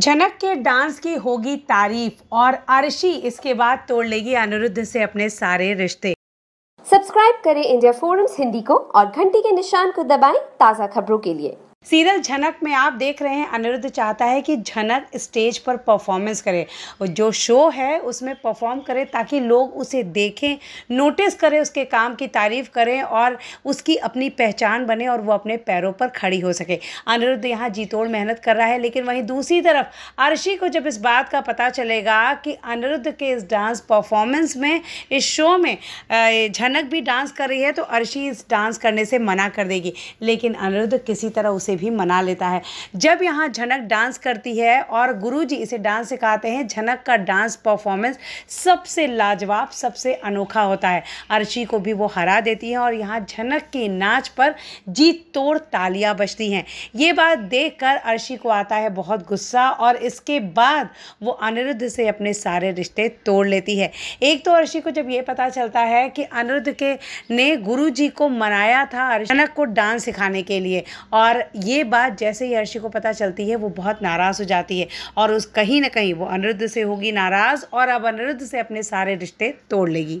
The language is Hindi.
झनक के डांस की होगी तारीफ और अर्शी इसके बाद तोड़ लेगी अनिरुद्ध से अपने सारे रिश्ते सब्सक्राइब करें इंडिया फोरम्स हिंदी को और घंटी के निशान को दबाएं ताज़ा खबरों के लिए सीरियल झनक में आप देख रहे हैं अनिरुद्ध चाहता है कि झनक स्टेज पर परफॉर्मेंस करे जो शो है उसमें परफॉर्म करे ताकि लोग उसे देखें नोटिस करें उसके काम की तारीफ़ करें और उसकी अपनी पहचान बने और वो अपने पैरों पर खड़ी हो सके अनिरुद्ध यहाँ जीतोड़ मेहनत कर रहा है लेकिन वहीं दूसरी तरफ अर्शी को जब इस बात का पता चलेगा कि अनिरुद्ध के इस डांस परफॉर्मेंस में इस शो में झनक भी डांस कर रही है तो अर्शी इस डांस करने से मना कर देगी लेकिन अनिरुद्ध किसी तरह उसे से भी मना लेता है जब यहाँ झनक डांस करती है और गुरु जी इसे डांस सिखाते हैं झनक का डांस परफॉर्मेंस सबसे लाजवाब सबसे अनोखा होता है अर्शी को भी वो हरा देती है और यहाँ झनक के नाच पर जीत तोड़ तालियां बजती हैं ये बात कर अर्शी को आता है बहुत गुस्सा और इसके बाद वो अनिरुद्ध से अपने सारे रिश्ते तोड़ लेती है एक तो अर्शी को जब ये पता चलता है कि अनिरुद्ध के ने गुरु जी को मनाया था अर्शनक को डांस सिखाने के लिए और ये बात जैसे ही हर्षी को पता चलती है वो बहुत नाराज़ हो जाती है और उस कहीं ना कहीं वो अनिरुद्ध से होगी नाराज़ और अब अनिरुद्ध से अपने सारे रिश्ते तोड़ लेगी